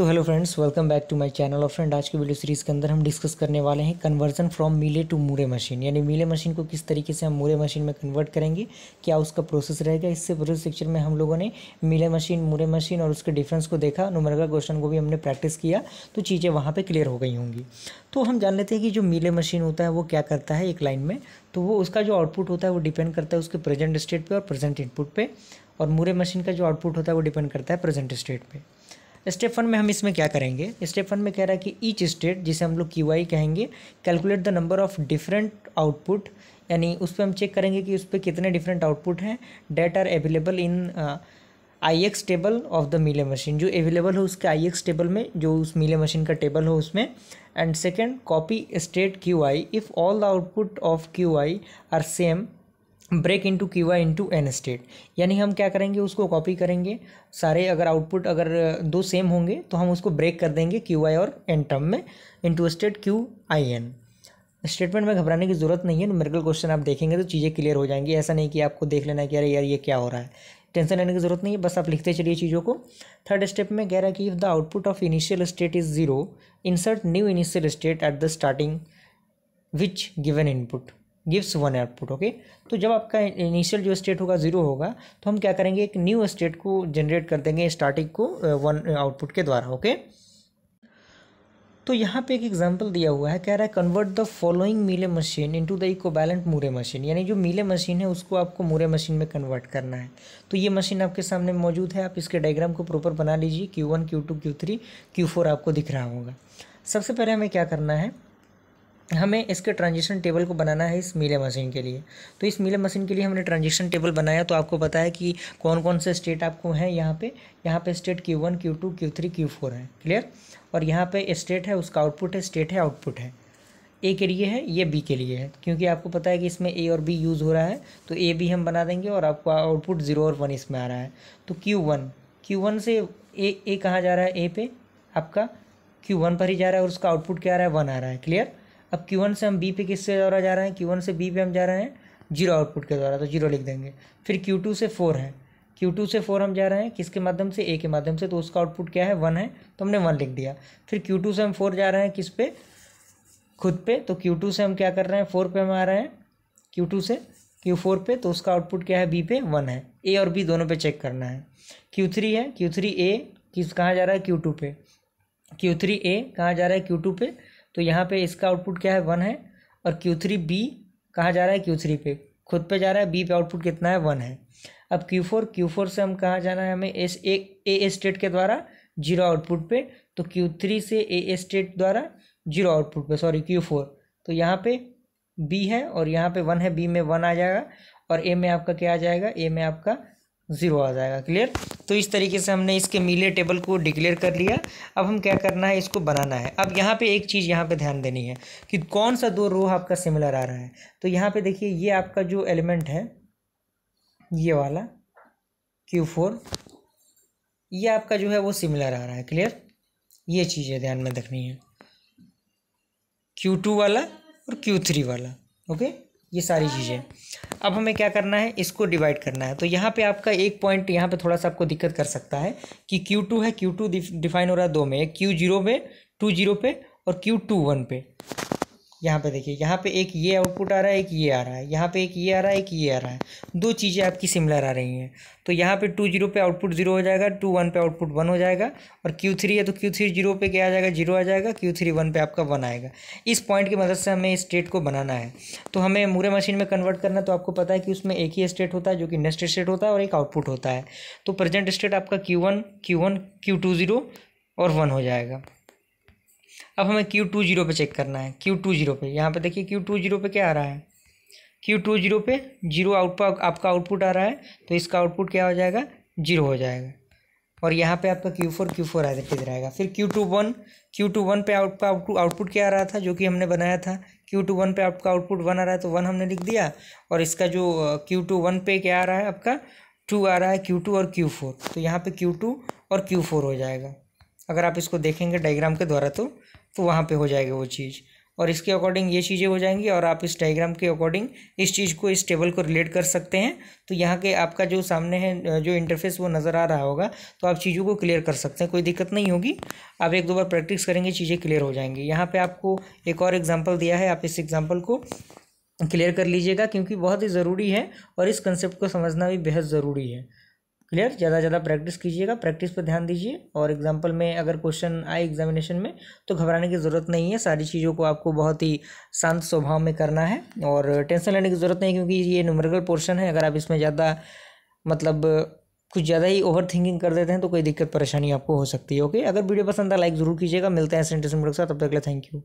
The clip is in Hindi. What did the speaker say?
तो hello friends welcome back to my channel और फ्रेंड आज के वीडियो सीरीज़ के अंदर हम डिस्कस करने वाले हैं conversion from Mealy to Moore machine यानी मीले मशीन को किस तरीके से हम मूरे मशीन में कन्वर्ट करेंगे क्या उसका प्रोसेस रहेगा इससे प्रोसेस पिक्चर में हम लोगों ने मीले मशीन मूरे मशीन और उसके डिफ्रेंस को देखा नुमरगा क्वेश्चन को भी हमने प्रैक्टिस किया तो चीज़ें वहाँ पर क्लियर हो गई होंगी तो हम जान लेते हैं कि जो मीले मशीन होता है वो क्या करता है एक लाइन में तो वो उसका जो आउटपुट होता है वो डिपेंड करता है उसके प्रेजेंट स्टेट पर और प्रेजेंट इनपुट पर और मूरे मशीन का जो आउटपुट होता है वो डिपेंड करता है प्रेजेंट स्टेट पर स्टेप वन में हम इसमें क्या करेंगे स्टेप वन में कह रहा है कि ईच स्टेट जिसे हम लोग क्यू आई कहेंगे calculate the number of different output यानी उस पर हम चेक करेंगे कि उस पर कितने डिफरेंट आउटपुट हैं that are available in I X table of the Mealy machine जो अवेलेबल हो उसके आई एक्स टेबल में जो उस मिले मशीन का टेबल हो उसमें and second copy state Q I if all the output of Q I are same break into Q I into N state यानी हम क्या करेंगे उसको कॉपी करेंगे सारे अगर आउटपुट अगर दो सेम होंगे तो हम उसको ब्रेक कर देंगे क्यू आई और एन टर्म में into state Q I N statement में घबराने की ज़रूरत नहीं है न्यूमेरिकल क्वेश्चन आप देखेंगे तो चीज़ें क्लियर हो जाएंगी ऐसा नहीं कि आपको देख लेना है कि अरे यार ये क्या हो रहा है टेंशन लेने की ज़रूरत नहीं है बस आप लिखते चलिए चीज़ों को थर्ड स्टेप में कह रहा है कि if the output of initial state is zero insert new initial state at the starting which given input gives one output okay तो जब आपका इनिशियल जो स्टेट होगा जीरो होगा तो हम क्या करेंगे एक न्यू स्टेट को जनरेट कर देंगे स्टार्टिंग को वन uh, आउटपुट के द्वारा ओके तो यहाँ पे एक एग्जांपल दिया हुआ है कह रहा है convert the following Mealy machine into the equivalent Moore machine यानी जो मिले मशीन है उसको आपको मूरे मशीन में कन्वर्ट करना है तो ये मशीन आपके सामने मौजूद है आप इसके डायग्राम को प्रॉपर बना लीजिए Q one Q two Q three Q four आपको दिख रहा होगा सबसे पहले हमें क्या करना है हमें इसके ट्रांजेक्शन टेबल को बनाना है इस मिले मशीन के लिए तो इस मिले मशीन के लिए हमने ट्रांजेक्शन टेबल बनाया तो आपको पता है कि कौन कौन से स्टेट आपको हैं यहाँ पे यहाँ पे state Q one Q two Q three Q four है क्लियर और यहाँ पे स्टेट है उसका आउटपुट है स्टेट है आउटपुट है ए के लिए है ये बी के लिए है क्योंकि आपको पता है कि इसमें ए और बी यूज़ हो रहा है तो ए बी हम बना देंगे और आपको आउटपुट ज़ीरो और वन इसमें आ रहा है तो क्यू वन क्यू वन से ए ए कहाँ जा रहा है ए पे आपका क्यू वन पर ही जा रहा है और उसका आउटपुट क्या आ रहा है वन आ रहा है क्लियर अब Q1 से हम B पे किससे द्वारा जा रहे हैं Q1 से B पे हम जा रहे हैं जीरो आउटपुट के द्वारा तो जीरो लिख देंगे फिर Q2 से फोर है Q2 से फोर हम जा रहे हैं किसके माध्यम से ए के माध्यम से तो उसका आउटपुट क्या है वन है तो हमने वन लिख दिया फिर Q2 से हम फोर जा रहे हैं किस पे खुद पे तो Q2 से हम क्या कर रहे हैं फोर पे हम आ रहे हैं Q2 से Q4 पे तो उसका आउटपुट क्या है बी पे वन है ए और बी दोनों पर चेक करना है क्यू है क्यू ए किस कहाँ जा रहा है क्यू पे क्यू ए कहाँ जा रहा है क्यू पे तो यहाँ पे इसका आउटपुट क्या है वन है और क्यू थ्री बी कहाँ जा रहा है क्यू थ्री पे खुद पे जा रहा है बी पे आउटपुट कितना है वन है अब क्यू फोर क्यू फोर से हम कहाँ जाना है हमें एस ए ए स्टेट के द्वारा जीरो आउटपुट पे तो क्यू थ्री से ए स्टेट द्वारा जीरो आउटपुट पे सॉरी क्यू फोर तो यहाँ पे बी है और यहाँ पे वन है बी में वन आ जाएगा और ए में आपका क्या आ जाएगा ए में आपका ज़ीरो आ जाएगा क्लियर तो इस तरीके से हमने इसके मीले टेबल को डिक्लेयर कर लिया अब हम क्या करना है इसको बनाना है अब यहाँ पे एक चीज़ यहाँ पे ध्यान देनी है कि कौन सा दो रो आपका सिमिलर आ रहा है तो यहाँ पे देखिए ये आपका जो एलिमेंट है ये वाला क्यू फोर ये आपका जो है वो सिमिलर आ रहा है क्लियर ये चीज़ें ध्यान में रखनी है क्यू टू वाला और क्यू थ्री वाला ओके ये सारी हाँ। चीज़ें अब हमें क्या करना है इसको डिवाइड करना है तो यहाँ पे आपका एक पॉइंट यहाँ पे थोड़ा सा आपको दिक्कत कर सकता है कि Q2 है Q2 डिफाइन हो रहा है दो में Q0 पे टू जीरो पे और Q21 पे यहाँ पे देखिए यहाँ पे एक ये आउटपुट आ रहा है एक ये आ रहा है यहाँ पे एक ये आ रहा है एक ये आ रहा है दो चीज़ें आपकी सिमिलर आ रही हैं तो यहाँ पे टू जीरो पे आउटपुट जीरो हो जाएगा टू वन पे आउटपुट वन हो जाएगा और क्यू थ्री है तो क्यू थ्री जीरो पे क्या आ जाएगा जीरो आ जाएगा क्यू थ्री वन पे आपका वन आएगा इस पॉइंट की मदद से हमें स्टेट को बनाना है तो हमें मूरे मशीन में कन्वर्ट करना तो आपको पता है कि उसमें एक ही स्टेट होता है जो कि नेक्स्ट स्टेट होता है और एक आउटपुट होता है तो प्रेजेंट स्टेट आपका Q one Q one Q two zero और वन हो जाएगा अब हमें क्यू टू जीरो पर चेक करना है क्यू टू जीरो पर यहाँ पर देखिए क्यू टू जीरो पे क्या आ रहा है क्यू टू जीरो पे जीरो आउटपुट आपका आउटपुट आ रहा है तो इसका आउटपुट क्या हो जाएगा जीरो हो जाएगा और यहाँ पे आपका क्यू फोर क्यू फोर आदित रहेगा फिर Q two one Q two one पर आउटपुट आउटपुट क्या आ रहा था जो कि हमने बनाया था क्यू टू वन पर आपका आउटपुट वन आ रहा है तो वन हमने लिख दिया और इसका जो क्यू टू वन पे क्या आ रहा है आपका टू आ रहा है क्यू टू और क्यू फोर तो यहाँ पे क्यू टू और क्यू फोर हो जाएगा अगर आप इसको देखेंगे डायग्राम के द्वारा तो तो वहाँ पे हो जाएगा वो चीज़ और इसके अकॉर्डिंग ये चीज़ें हो जाएंगी और आप इस डायग्राम के अकॉर्डिंग इस चीज़ को इस टेबल को रिलेट कर सकते हैं तो यहाँ के आपका जो सामने है जो इंटरफेस वो नज़र आ रहा होगा तो आप चीज़ों को क्लियर कर सकते हैं कोई दिक्कत नहीं होगी आप एक दो बार प्रैक्टिस करेंगे चीज़ें क्लियर हो जाएंगी यहाँ पर आपको एक और एग्जाम्पल दिया है आप इस एग्जाम्पल को क्लियर कर लीजिएगा क्योंकि बहुत ही ज़रूरी है और इस कंसेप्ट को समझना भी बेहद ज़रूरी है क्लियर ज़्यादा ज़्यादा प्रैक्टिस कीजिएगा प्रैक्टिस पर ध्यान दीजिए और एग्जाम्पल में अगर क्वेश्चन आए एग्जामिनेशन में तो घबराने की ज़रूरत नहीं है सारी चीज़ों को आपको बहुत ही शांत स्वभाव में करना है और टेंशन लेने की ज़रूरत नहीं क्योंकि ये न्यूमेरिकल पोर्शन है अगर आप इसमें ज़्यादा मतलब कुछ ज़्यादा ही ओवर थिंकिंग कर देते हैं तो कोई दिक्कत परेशानी आपको हो सकती है ओके अगर वीडियो पसंद आए लाइक ज़रूर कीजिएगा मिलते हैं सेंटेंस के साथ तब तक के लिए थैंक यू